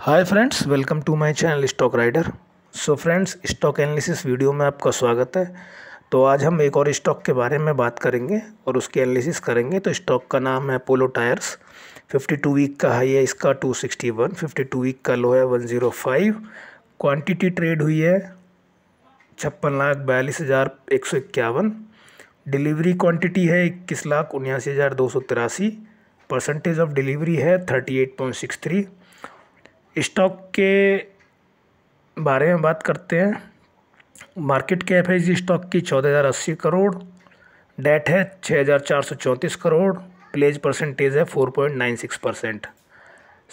hi friends welcome to my channel stock rider so friends stock analysis video में आपका स्वागत है तो आज हम एक और स्टॉक के बारे में बात करेंगे और उसकी एनालिसिस करेंगे तो स्टॉक का नाम है अपोलो टायर्स 52 वीक का हाई है इसका 261 52 वीक का लो है 105 क्वांटिटी ट्रेड हुई है छप्पन लाख बयालीस हज़ार एक सौ इक्यावन डिलीवरी क्वान्टिटी है इक्कीस लाख उन्यासी हज़ार दो सौ तिरासी परसेंटेज ऑफ डिलीवरी है thirty eight point six three stock के बारे में बात करते हैं मार्केट कैप है इस स्टॉक की चौदह हज़ार अस्सी करोड़ डेट है छः हज़ार चार सौ चौंतीस करोड़ प्लेज परसेंटेज है four point nine six percent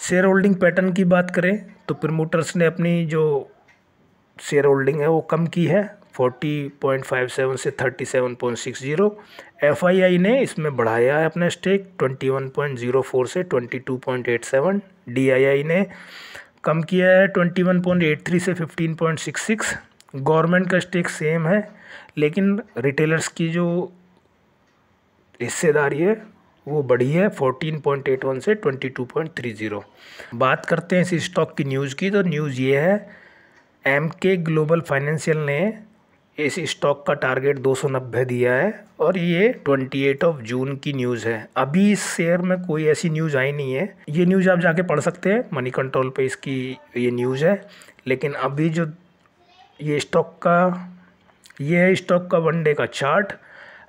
share holding pattern की बात करें तो प्रमोटर्स ने अपनी जो शेयर होल्डिंग है वो कम की है 40.57 से 37.60 एफआईआई ने इसमें बढ़ाया है अपना स्टेक 21.04 से 22.87 डीआईआई ने कम किया है 21.83 से 15.66 गवर्नमेंट का स्टेक सेम है लेकिन रिटेलर्स की जो हिस्सेदारी है वो बढ़ी है 14.81 से 22.30 बात करते हैं इस स्टॉक की न्यूज़ की तो न्यूज़ ये है एम के ग्लोबल फाइनेंशियल ने इस स्टॉक का टारगेट 290 दिया है और ये 28 ऑफ जून की न्यूज़ है अभी इस शेयर में कोई ऐसी न्यूज़ आई नहीं है ये न्यूज़ आप जाके पढ़ सकते हैं मनी कंट्रोल पे इसकी ये न्यूज़ है लेकिन अभी जो ये स्टॉक का ये है स्टॉक का वन डे का चार्ट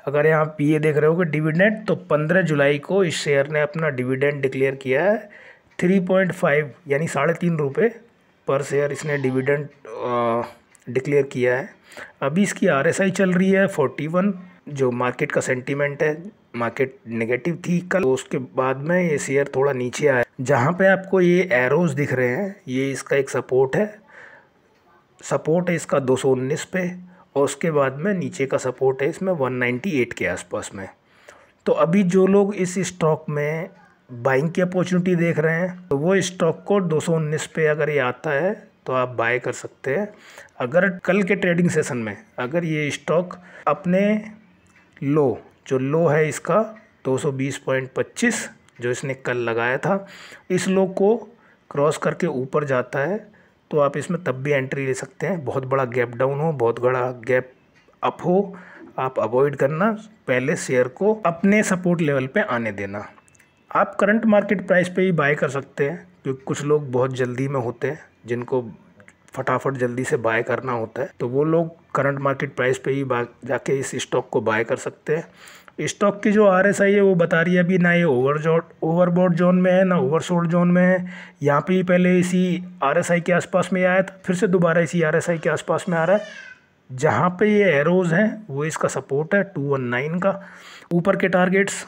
अगर यहाँ पी ये देख रहे हो कि डिविडेंड तो पंद्रह जुलाई को इस शेयर ने अपना डिविडेंड डिक्लेयर किया है थ्री यानी साढ़े तीन रुपये पर शेयर इसने डिविडेंड डिक्लेयर किया है अभी इसकी आर चल रही है फोर्टी वन जो मार्केट का सेंटीमेंट है मार्केट नेगेटिव थी कल तो उसके बाद में ये शेयर थोड़ा नीचे आया जहाँ पे आपको ये एरोज दिख रहे हैं ये इसका एक सपोर्ट है सपोर्ट है इसका उन्नीस पे और उसके बाद में नीचे का सपोर्ट है इसमें 198 के आसपास में तो अभी जो लोग इस स्टॉक में बाइंग की अपॉर्चुनिटी देख रहे हैं तो वो स्टॉक को उन्नीस पे अगर ये आता है तो आप बाय कर सकते हैं अगर कल के ट्रेडिंग सेशन में अगर ये स्टॉक अपने लो जो लो है इसका 220.25 जो इसने कल लगाया था इस लो को क्रॉस करके ऊपर जाता है तो आप इसमें तब भी एंट्री ले सकते हैं बहुत बड़ा गैप डाउन हो बहुत बड़ा गैप अप हो आप अवॉइड करना पहले शेयर को अपने सपोर्ट लेवल पे आने देना आप करंट मार्केट प्राइस पे ही बाय कर सकते हैं क्योंकि कुछ लोग बहुत जल्दी में होते हैं जिनको फटाफट जल्दी से बाय करना होता है तो वो लोग करंट मार्केट प्राइस पे ही जाके इस स्टॉक को बाय कर सकते हैं स्टॉक की जो आर एस आई है वो बता रही है अभी ना ये ओवर ओवरबोर्ड जोन में है ना ओवरसोल्ड जोन में है यहाँ पे ही पहले इसी आर एस आई के आसपास में आया था फिर से दोबारा इसी आर एस आई के आसपास में आ रहा है जहाँ पे ये एरोज़ हैं वो इसका सपोर्ट है टू वन नाइन का ऊपर के टारगेट्स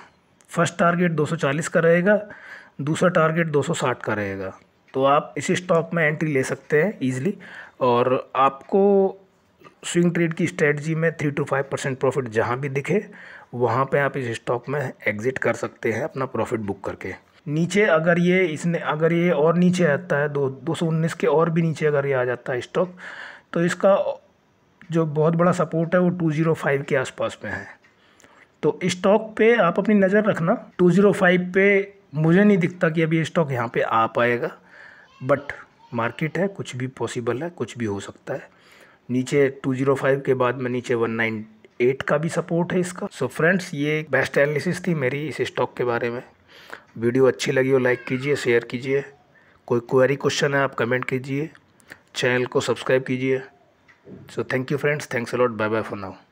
फर्स्ट टारगेट दो सौ चालीस का रहेगा दूसरा टारगेट 260 का रहेगा तो आप इसी स्टॉक में एंट्री ले सकते हैं ईजिली और आपको स्विंग ट्रेड की स्ट्रेटजी में three to five percent profit जहाँ भी दिखे वहाँ पे आप इस स्टॉक में एग्जिट कर सकते हैं अपना प्रॉफिट बुक करके नीचे अगर ये इसने अगर ये और नीचे आता है दो दो सौ उन्नीस के और भी नीचे अगर ये आ जाता है स्टॉक तो इसका जो बहुत बड़ा सपोर्ट है वो टू ज़ीरो फाइव के आसपास में है तो स्टॉक पे आप अपनी नज़र रखना टू ज़ीरो फाइव पे मुझे नहीं दिखता कि अभी ये स्टॉक यहाँ पे आ पाएगा बट मार्केट है कुछ भी पॉसिबल है कुछ भी हो सकता है नीचे 205 के बाद में नीचे 198 का भी सपोर्ट है इसका सो so फ्रेंड्स ये बेस्ट एनालिसिस थी मेरी इस स्टॉक के बारे में वीडियो अच्छी लगी हो लाइक कीजिए शेयर कीजिए कोई क्वेरी क्वेश्चन है आप कमेंट कीजिए चैनल को सब्सक्राइब कीजिए so thank you friends thanks a lot bye bye for now